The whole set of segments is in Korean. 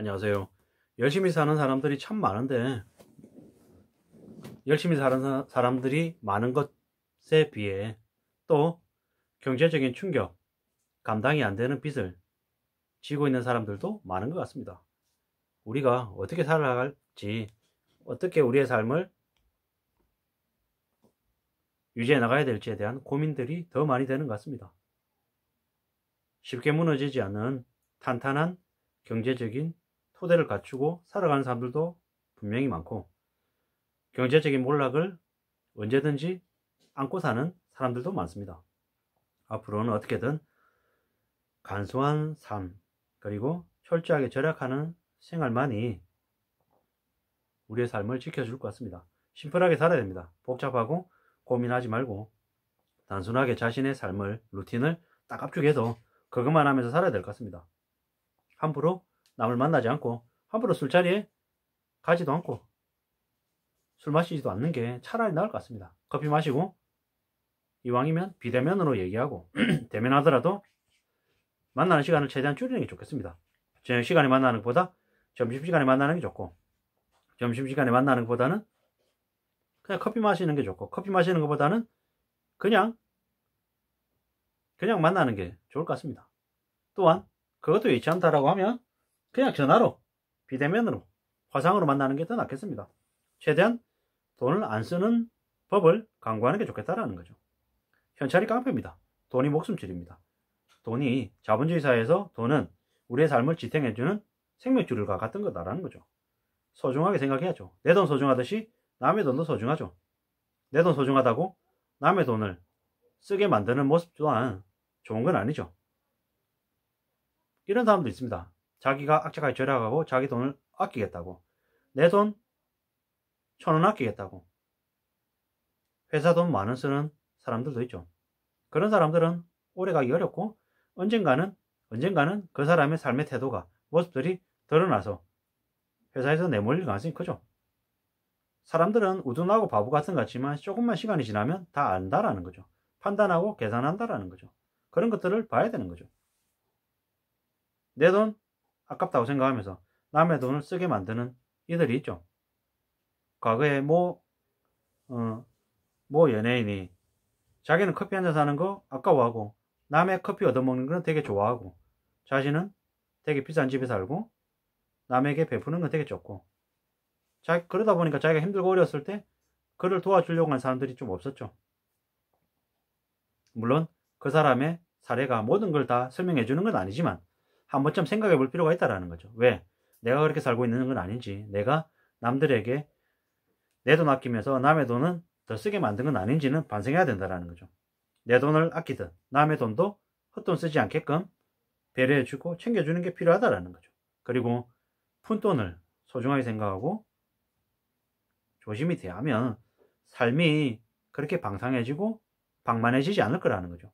안녕하세요. 열심히 사는 사람들이 참 많은데 열심히 사는 사람들이 많은 것에 비해 또 경제적인 충격, 감당이 안 되는 빚을 지고 있는 사람들도 많은 것 같습니다. 우리가 어떻게 살아갈지, 어떻게 우리의 삶을 유지해 나가야 될지에 대한 고민들이 더 많이 되는 것 같습니다. 쉽게 무너지지 않는 탄탄한 경제적인 토대를 갖추고 살아가는 사람들도 분명히 많고 경제적인 몰락을 언제든지 안고 사는 사람들도 많습니다. 앞으로는 어떻게든 간소한 삶 그리고 철저하게 절약하는 생활만이 우리의 삶을 지켜줄 것 같습니다. 심플하게 살아야 됩니다. 복잡하고 고민하지 말고 단순하게 자신의 삶을 루틴을 딱 압축해서 그것만 하면서 살아야 될 것 같습니다. 함부로 남을 만나지 않고 함부로 술자리에 가지도 않고 술 마시지도 않는 게 차라리 나을 것 같습니다. 커피 마시고 이왕이면 비대면으로 얘기하고 대면하더라도 만나는 시간을 최대한 줄이는 게 좋겠습니다. 저녁 시간에 만나는 것보다 점심 시간에 만나는 게 좋고 점심 시간에 만나는 것보다는 그냥 커피 마시는 게 좋고 커피 마시는 것보다는 그냥 그냥 만나는 게 좋을 것 같습니다. 또한 그것도 예치 않다라고 하면 그냥 전화로 비대면으로 화상으로 만나는 게 더 낫겠습니다. 최대한 돈을 안 쓰는 법을 강구하는 게 좋겠다라는 거죠. 현찰이 깡패입니다. 돈이 목숨줄입니다. 돈이 자본주의 사회에서 돈은 우리의 삶을 지탱해주는 생명줄과 같은 거다라는 거죠. 소중하게 생각해야죠. 내 돈 소중하듯이 남의 돈도 소중하죠. 내 돈 소중하다고 남의 돈을 쓰게 만드는 모습 또한 좋은 건 아니죠. 이런 사람도 있습니다. 자기가 악착하게 절약하고 자기 돈을 아끼겠다고 내 돈천 원 아끼겠다고 회사 돈 많은 쓰는 사람들도 있죠. 그런 사람들은 오래가기 어렵고 언젠가는 언젠가는 그 사람의 삶의 태도가 모습들이 드러나서 회사에서 내몰릴 가능성이 크죠. 사람들은 우둔하고 바보 같은 것 같지만 조금만 시간이 지나면 다 안다라는 거죠. 판단하고 계산한다라는 거죠. 그런 것들을 봐야 되는 거죠. 내돈 아깝다고 생각하면서 남의 돈을 쓰게 만드는 이들이 있죠. 과거에 모, 어, 모 연예인이 자기는 커피 한잔 사는 거 아까워하고 남의 커피 얻어먹는 건 되게 좋아하고 자신은 되게 비싼 집에 살고 남에게 베푸는 건 되게 좋고 자, 그러다 보니까 자기가 힘들고 어렸을때 그를 도와주려고 한 사람들이 좀 없었죠. 물론 그 사람의 사례가 모든 걸 다 설명해 주는 건 아니지만 한 번쯤 생각해 볼 필요가 있다라는 거죠. 왜? 내가 그렇게 살고 있는 건 아닌지, 내가 남들에게 내 돈 아끼면서 남의 돈은 더 쓰게 만든 건 아닌지는 반성해야 된다라는 거죠. 내 돈을 아끼듯 남의 돈도 헛돈 쓰지 않게끔 배려해주고 챙겨주는 게 필요하다라는 거죠. 그리고 푼돈을 소중하게 생각하고 조심히 대하면 삶이 그렇게 방상해지고 방만해지지 않을 거라는 거죠.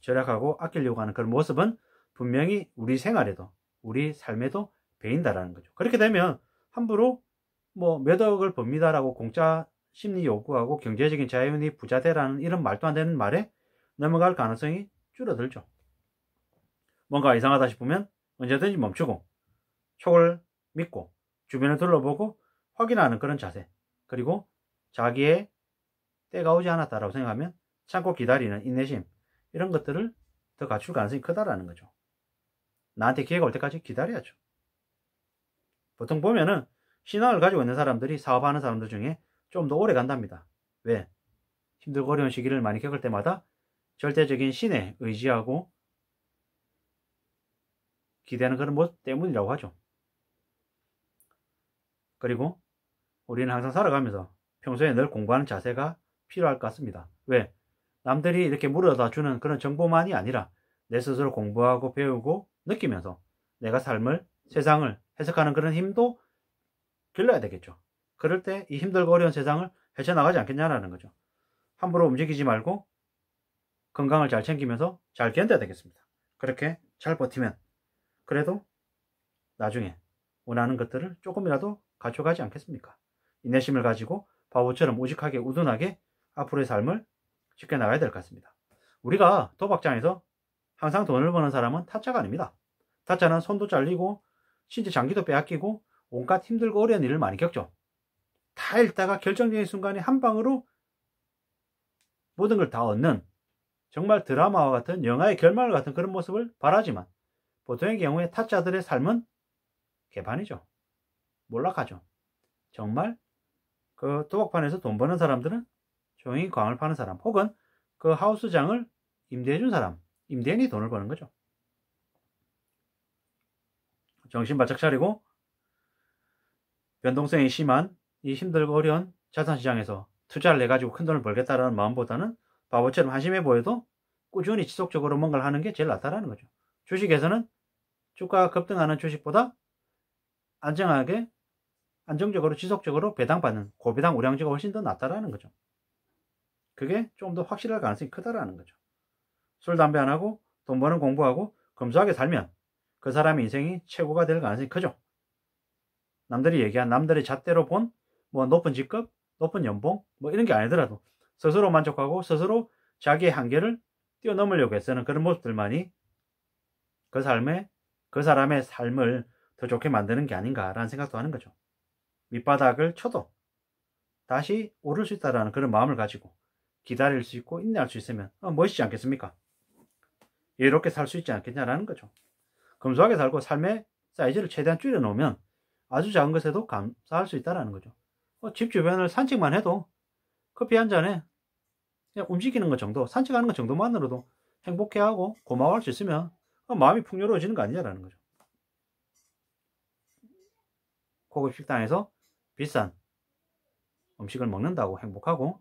절약하고 아끼려고 하는 그런 모습은 분명히 우리 생활에도 우리 삶에도 배인다라는 거죠. 그렇게 되면 함부로 뭐 몇억을 법니다라고 공짜 심리 요구하고 경제적인 자유니 부자대라는 이런 말도 안 되는 말에 넘어갈 가능성이 줄어들죠. 뭔가 이상하다 싶으면 언제든지 멈추고 촉을 믿고 주변을 둘러보고 확인하는 그런 자세 그리고 자기의 때가 오지 않았다라고 생각하면 참고 기다리는 인내심 이런 것들을 더 갖출 가능성이 크다라는 거죠. 나한테 기회가 올 때까지 기다려야죠. 보통 보면은 신앙을 가지고 있는 사람들이 사업하는 사람들 중에 좀 더 오래 간답니다. 왜? 힘들고 어려운 시기를 많이 겪을 때마다 절대적인 신에 의지하고 기대하는 그런 모습 때문이라고 하죠. 그리고 우리는 항상 살아가면서 평소에 늘 공부하는 자세가 필요할 것 같습니다. 왜? 남들이 이렇게 물어다 주는 그런 정보만이 아니라 내 스스로 공부하고 배우고 느끼면서 내가 삶을 세상을 해석하는 그런 힘도 길러야 되겠죠. 그럴 때 이 힘들고 어려운 세상을 헤쳐나가지 않겠냐라는 거죠. 함부로 움직이지 말고 건강을 잘 챙기면서 잘 견뎌야 되겠습니다. 그렇게 잘 버티면 그래도 나중에 원하는 것들을 조금이라도 갖춰가지 않겠습니까? 인내심을 가지고 바보처럼 우직하게 우둔하게 앞으로의 삶을 지켜나가야 될 것 같습니다. 우리가 도박장에서 항상 돈을 버는 사람은 타짜가 아닙니다. 타짜는 손도 잘리고 신체 장기도 빼앗기고 온갖 힘들고 어려운 일을 많이 겪죠. 다 읽다가 결정적인 순간에 한 방으로 모든 걸 다 얻는 정말 드라마와 같은 영화의 결말 같은 그런 모습을 바라지만 보통의 경우에 타짜들의 삶은 개판이죠. 몰락하죠. 정말 그 도박판에서 돈 버는 사람들은 종이 광을 파는 사람 혹은 그 하우스장을 임대해준 사람 임대인이 돈을 버는 거죠. 정신 바짝 차리고 변동성이 심한 이 힘들고 어려운 자산시장에서 투자를 해가지고 큰 돈을 벌겠다는 마음보다는 바보처럼 한심해 보여도 꾸준히 지속적으로 뭔가를 하는 게 제일 낫다라는 거죠. 주식에서는 주가가 급등하는 주식보다 안정하게 안정적으로 지속적으로 배당받는 고배당 우량주가 훨씬 더 낫다라는 거죠. 그게 좀 더 확실할 가능성이 크다라는 거죠. 술, 담배 안 하고 돈 버는 공부하고 검소하게 살면 그 사람의 인생이 최고가 될 가능성이 크죠. 남들이 얘기한 남들의 잣대로 본 뭐 높은 직급, 높은 연봉 뭐 이런 게 아니더라도 스스로 만족하고 스스로 자기의 한계를 뛰어넘으려고 애쓰는 그런 모습들만이 그 삶에 그 사람의 삶을 더 좋게 만드는 게 아닌가라는 생각도 하는 거죠. 밑바닥을 쳐도 다시 오를 수 있다라는 그런 마음을 가지고 기다릴 수 있고 인내할 수 있으면 어, 멋있지 않겠습니까? 이렇게 살 수 있지 않겠냐라는 거죠. 검소하게 살고 삶의 사이즈를 최대한 줄여놓으면 아주 작은 것에도 감사할 수 있다는 거죠. 뭐 집 주변을 산책만 해도 커피 한 잔에 그냥 움직이는 것 정도, 산책하는 것 정도만으로도 행복해하고 고마워할 수 있으면 그 마음이 풍요로워지는 거 아니냐라는 거죠. 고급 식당에서 비싼 음식을 먹는다고 행복하고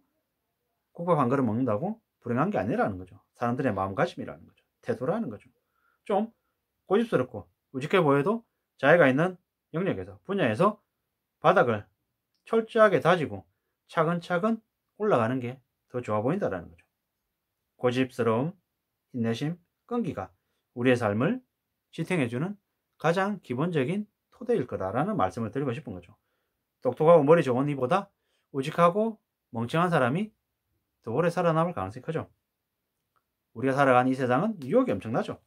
국밥 한 그릇 먹는다고 불행한 게 아니라는 거죠. 사람들의 마음가짐이라는 거죠. 태도라는 거죠. 좀 고집스럽고 우직해 보여도 자기가 있는 영역에서 분야에서 바닥을 철저하게 다지고 차근차근 올라가는 게 더 좋아 보인다라는 거죠. 고집스러움, 인내심, 끈기가 우리의 삶을 지탱해주는 가장 기본적인 토대일 거다라는 말씀을 드리고 싶은 거죠. 똑똑하고 머리 좋은 이보다 우직하고 멍청한 사람이 더 오래 살아남을 가능성이 크죠. 우리가 살아가는 이 세상은 유혹이 엄청나죠.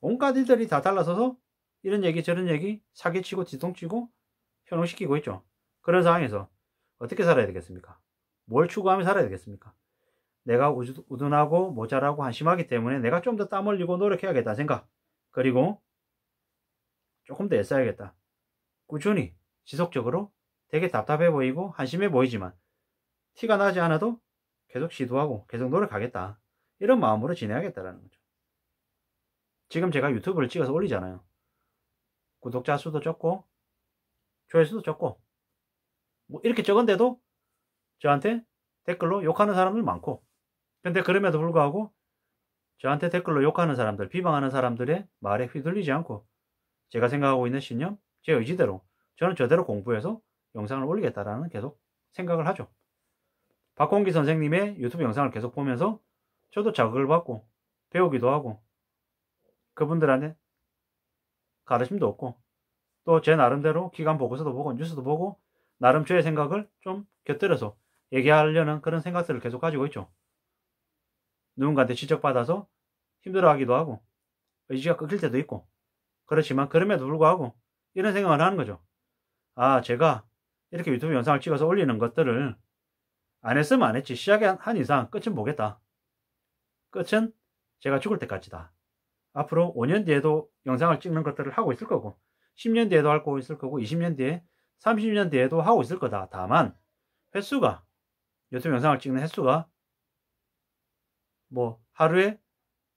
온갖 일들이 다 달라서서 이런 얘기 저런 얘기 사기치고 뒤통치고 현혹시키고 있죠. 그런 상황에서 어떻게 살아야 되겠습니까? 뭘 추구하며 살아야 되겠습니까? 내가 우둔하고 모자라고 한심하기 때문에 내가 좀 더 땀 흘리고 노력해야겠다 생각. 그리고 조금 더 애써야겠다. 꾸준히 지속적으로 되게 답답해 보이고 한심해 보이지만 티가 나지 않아도 계속 시도하고 계속 노력하겠다. 이런 마음으로 지내야겠다라는 거죠. 지금 제가 유튜브를 찍어서 올리잖아요. 구독자 수도 적고 조회수도 적고 뭐 이렇게 적은데도 저한테 댓글로 욕하는 사람들 많고 근데 그럼에도 불구하고 저한테 댓글로 욕하는 사람들, 비방하는 사람들의 말에 휘둘리지 않고 제가 생각하고 있는 신념, 제 의지대로 저는 저대로 공부해서 영상을 올리겠다라는 계속 생각을 하죠. 박홍기 선생님의 유튜브 영상을 계속 보면서 저도 자극을 받고 배우기도 하고 그분들한테 가르침도 없고 또 제 나름대로 기관 보고서도 보고 뉴스도 보고 나름 저의 생각을 좀 곁들여서 얘기하려는 그런 생각들을 계속 가지고 있죠. 누군가한테 지적받아서 힘들어하기도 하고 의지가 꺾일 때도 있고 그렇지만 그럼에도 불구하고 이런 생각을 하는 거죠. 아 제가 이렇게 유튜브 영상을 찍어서 올리는 것들을 안 했으면 안 했지 시작한 이상 끝은 보겠다. 끝은 제가 죽을 때까지다. 앞으로 5년 뒤에도 영상을 찍는 것들을 하고 있을 거고 10년 뒤에도 하고 있을 거고 20년 뒤에 30년 뒤에도 하고 있을 거다. 다만 횟수가 유튜브 영상을 찍는 횟수가 뭐 하루에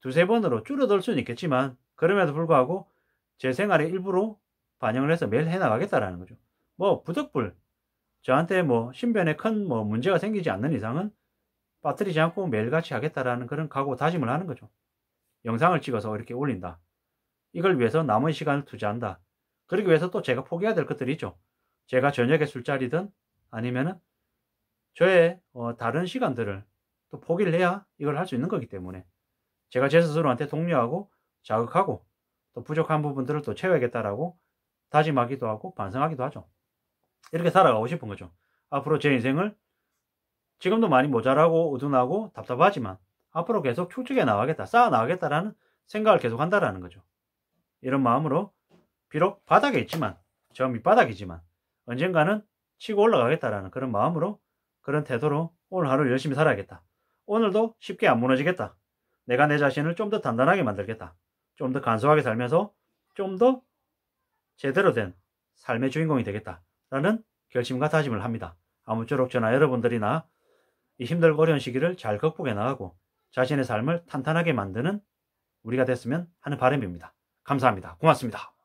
두세 번으로 줄어들 수는 있겠지만 그럼에도 불구하고 제 생활의 일부로 반영을 해서 매일 해나가겠다라는 거죠. 뭐 부득불 저한테 뭐 신변에 큰 뭐 문제가 생기지 않는 이상은 빠뜨리지 않고 매일같이 하겠다라는 그런 각오 다짐을 하는 거죠. 영상을 찍어서 이렇게 올린다. 이걸 위해서 남은 시간을 투자한다. 그러기 위해서 또 제가 포기해야 될 것들이 있죠. 제가 저녁에 술자리든 아니면은 저의 어 다른 시간들을 또 포기를 해야 이걸 할 수 있는 거기 때문에 제가 제 스스로한테 독려하고 자극하고 또 부족한 부분들을 또 채워야겠다라고 다짐하기도 하고 반성하기도 하죠. 이렇게 살아가고 싶은 거죠. 앞으로 제 인생을 지금도 많이 모자라고 우둔하고 답답하지만 앞으로 계속 축적해 나가겠다, 쌓아 나가겠다라는 생각을 계속 한다라는 거죠. 이런 마음으로 비록 바닥에 있지만, 저 밑바닥이지만 언젠가는 치고 올라가겠다라는 그런 마음으로 그런 태도로 오늘 하루 열심히 살아야겠다. 오늘도 쉽게 안 무너지겠다. 내가 내 자신을 좀 더 단단하게 만들겠다. 좀 더 간소하게 살면서 좀 더 제대로 된 삶의 주인공이 되겠다. 라는 결심과 다짐을 합니다. 아무쪼록 저나 여러분들이나 이 힘들고 어려운 시기를 잘 극복해 나가고 자신의 삶을 탄탄하게 만드는 우리가 됐으면 하는 바람입니다. 감사합니다. 고맙습니다.